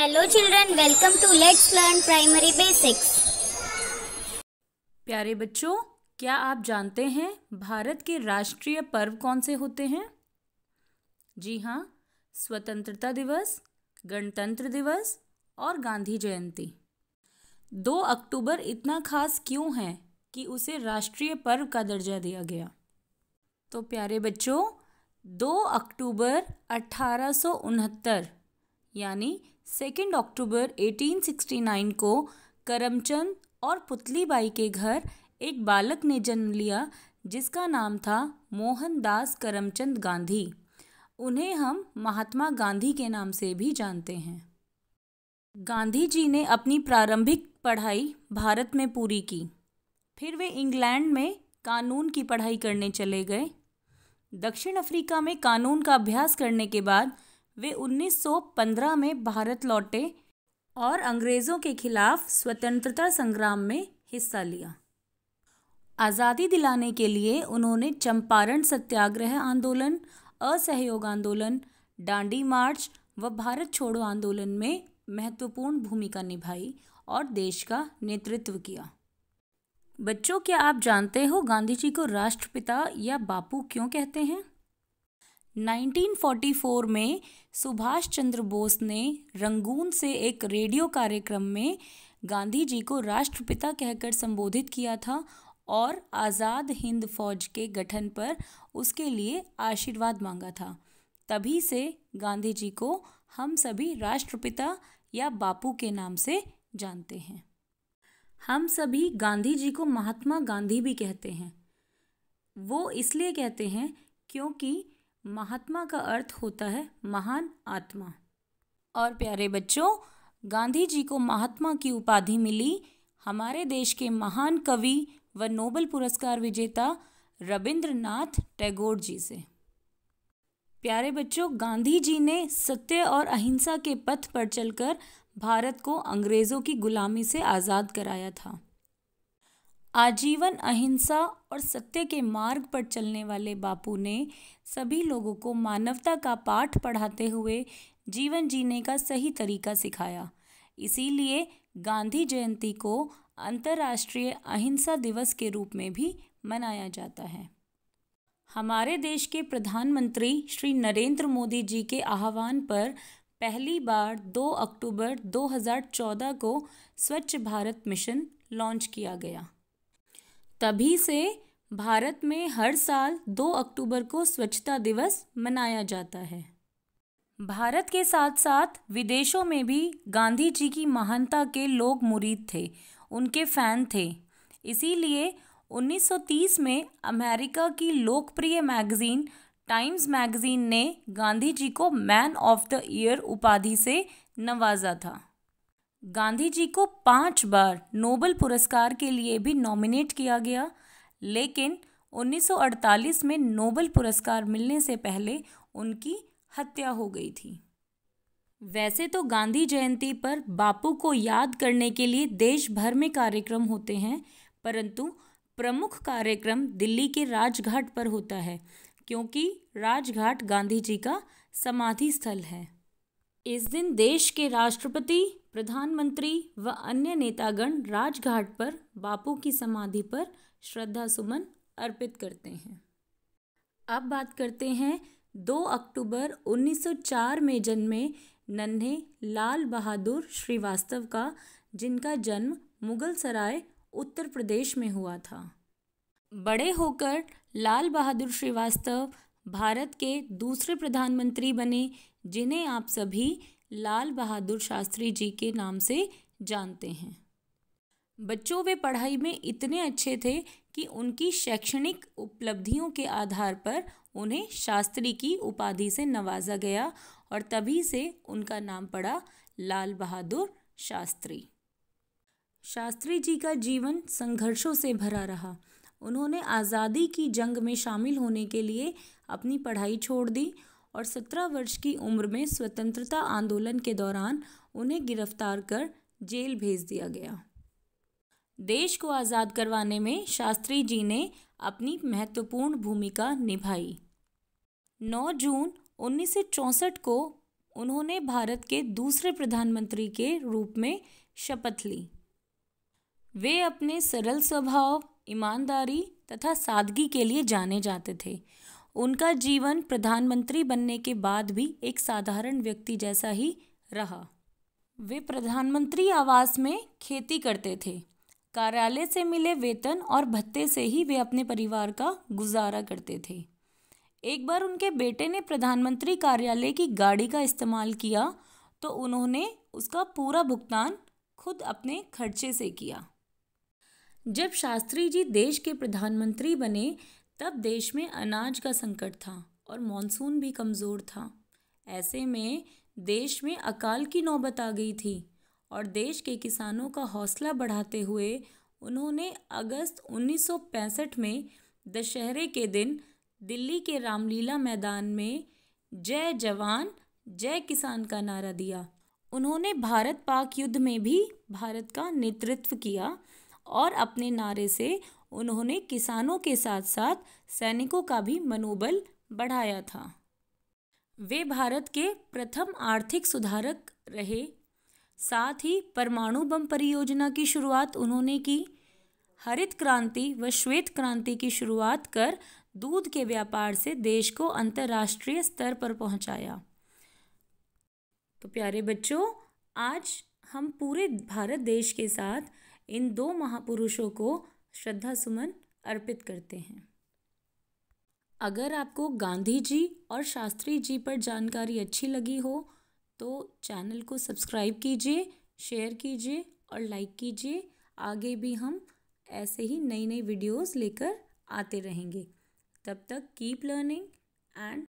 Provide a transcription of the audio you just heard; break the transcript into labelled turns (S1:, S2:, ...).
S1: hello children welcome to let's learn primary basics प्यारे बच्चों क्या आप जानते हैं भारत के राष्ट्रीय पर्व कौन से होते हैं जी हाँ स्वतंत्रता दिवस गणतंत्र दिवस और गांधी जयंती दो अक्टूबर इतना खास क्यों है कि उसे राष्ट्रीय पर्व का दर्जा दिया गया तो प्यारे बच्चों दो अक्टूबर अठारह यानी सेकेंड अक्टूबर 1869 को करमचंद और पुतलीबाई के घर एक बालक ने जन्म लिया जिसका नाम था मोहनदास करमचंद गांधी उन्हें हम महात्मा गांधी के नाम से भी जानते हैं गांधी जी ने अपनी प्रारंभिक पढ़ाई भारत में पूरी की फिर वे इंग्लैंड में कानून की पढ़ाई करने चले गए दक्षिण अफ्रीका में कानून का अभ्यास करने के बाद वे 1915 में भारत लौटे और अंग्रेज़ों के खिलाफ स्वतंत्रता संग्राम में हिस्सा लिया आज़ादी दिलाने के लिए उन्होंने चंपारण सत्याग्रह आंदोलन असहयोग आंदोलन डांडी मार्च व भारत छोड़ो आंदोलन में महत्वपूर्ण भूमिका निभाई और देश का नेतृत्व किया बच्चों क्या आप जानते हो गांधी जी को राष्ट्रपिता या बापू क्यों कहते हैं 1944 में सुभाष चंद्र बोस ने रंगून से एक रेडियो कार्यक्रम में गांधी जी को राष्ट्रपिता कहकर संबोधित किया था और आज़ाद हिंद फौज के गठन पर उसके लिए आशीर्वाद मांगा था तभी से गांधी जी को हम सभी राष्ट्रपिता या बापू के नाम से जानते हैं हम सभी गांधी जी को महात्मा गांधी भी कहते हैं वो इसलिए कहते हैं क्योंकि महात्मा का अर्थ होता है महान आत्मा और प्यारे बच्चों गांधी जी को महात्मा की उपाधि मिली हमारे देश के महान कवि व नोबल पुरस्कार विजेता रविंद्रनाथ टैगोर जी से प्यारे बच्चों गांधी जी ने सत्य और अहिंसा के पथ पर चलकर भारत को अंग्रेज़ों की गुलामी से आज़ाद कराया था आजीवन अहिंसा और सत्य के मार्ग पर चलने वाले बापू ने सभी लोगों को मानवता का पाठ पढ़ाते हुए जीवन जीने का सही तरीका सिखाया इसीलिए गांधी जयंती को अंतर्राष्ट्रीय अहिंसा दिवस के रूप में भी मनाया जाता है हमारे देश के प्रधानमंत्री श्री नरेंद्र मोदी जी के आह्वान पर पहली बार 2 अक्टूबर 2014 को स्वच्छ भारत मिशन लॉन्च किया गया तभी से भारत में हर साल 2 अक्टूबर को स्वच्छता दिवस मनाया जाता है भारत के साथ साथ विदेशों में भी गांधी जी की महानता के लोग मुरीद थे उनके फ़ैन थे इसीलिए 1930 में अमेरिका की लोकप्रिय मैगज़ीन टाइम्स मैगज़ीन ने गांधी जी को मैन ऑफ द ईयर उपाधि से नवाजा था गांधी जी को पांच बार नोबल पुरस्कार के लिए भी नॉमिनेट किया गया लेकिन 1948 में नोबल पुरस्कार मिलने से पहले उनकी हत्या हो गई थी वैसे तो गांधी जयंती पर बापू को याद करने के लिए देश भर में कार्यक्रम होते हैं परंतु प्रमुख कार्यक्रम दिल्ली के राजघाट पर होता है क्योंकि राजघाट गांधी जी का समाधि स्थल है इस दिन देश के राष्ट्रपति प्रधानमंत्री व अन्य नेतागण राजघाट पर बापू की समाधि पर श्रद्धा सुमन अर्पित करते हैं अब बात करते हैं 2 अक्टूबर 1904 में जन्मे नन्हे लाल बहादुर श्रीवास्तव का जिनका जन्म मुगल सराय उत्तर प्रदेश में हुआ था बड़े होकर लाल बहादुर श्रीवास्तव भारत के दूसरे प्रधानमंत्री बने जिन्हें आप सभी लाल बहादुर शास्त्री जी के नाम से जानते हैं बच्चों वे पढ़ाई में इतने अच्छे थे कि उनकी शैक्षणिक उपलब्धियों के आधार पर उन्हें शास्त्री की उपाधि से नवाजा गया और तभी से उनका नाम पड़ा लाल बहादुर शास्त्री शास्त्री जी का जीवन संघर्षों से भरा रहा उन्होंने आज़ादी की जंग में शामिल होने के लिए अपनी पढ़ाई छोड़ दी और 17 वर्ष की उम्र में स्वतंत्रता आंदोलन के दौरान उन्हें गिरफ्तार कर जेल भेज दिया गया देश को आज़ाद करवाने में शास्त्री जी ने अपनी महत्वपूर्ण भूमिका निभाई 9 जून उन्नीस को उन्होंने भारत के दूसरे प्रधानमंत्री के रूप में शपथ ली वे अपने सरल स्वभाव ईमानदारी तथा सादगी के लिए जाने जाते थे उनका जीवन प्रधानमंत्री बनने के बाद भी एक साधारण व्यक्ति जैसा ही रहा वे प्रधानमंत्री आवास में खेती करते थे कार्यालय से मिले वेतन और भत्ते से ही वे अपने परिवार का गुजारा करते थे एक बार उनके बेटे ने प्रधानमंत्री कार्यालय की गाड़ी का इस्तेमाल किया तो उन्होंने उसका पूरा भुगतान खुद अपने खर्चे से किया जब शास्त्री जी देश के प्रधानमंत्री बने तब देश में अनाज का संकट था और मानसून भी कमज़ोर था ऐसे में देश में अकाल की नौबत आ गई थी और देश के किसानों का हौसला बढ़ाते हुए उन्होंने अगस्त 1965 में दशहरे के दिन दिल्ली के रामलीला मैदान में जय जवान जय किसान का नारा दिया उन्होंने भारत पाक युद्ध में भी भारत का नेतृत्व किया और अपने नारे से उन्होंने किसानों के साथ साथ सैनिकों का भी मनोबल बढ़ाया था वे भारत के प्रथम आर्थिक सुधारक रहे साथ ही परमाणु बम परियोजना की शुरुआत उन्होंने की हरित क्रांति व श्वेत क्रांति की शुरुआत कर दूध के व्यापार से देश को अंतर्राष्ट्रीय स्तर पर पहुंचाया तो प्यारे बच्चों आज हम पूरे भारत देश के साथ इन दो महापुरुषों को श्रद्धा सुमन अर्पित करते हैं अगर आपको गांधी जी और शास्त्री जी पर जानकारी अच्छी लगी हो तो चैनल को सब्सक्राइब कीजिए शेयर कीजिए और लाइक कीजिए आगे भी हम ऐसे ही नई नई वीडियोस लेकर आते रहेंगे तब तक कीप लर्निंग एंड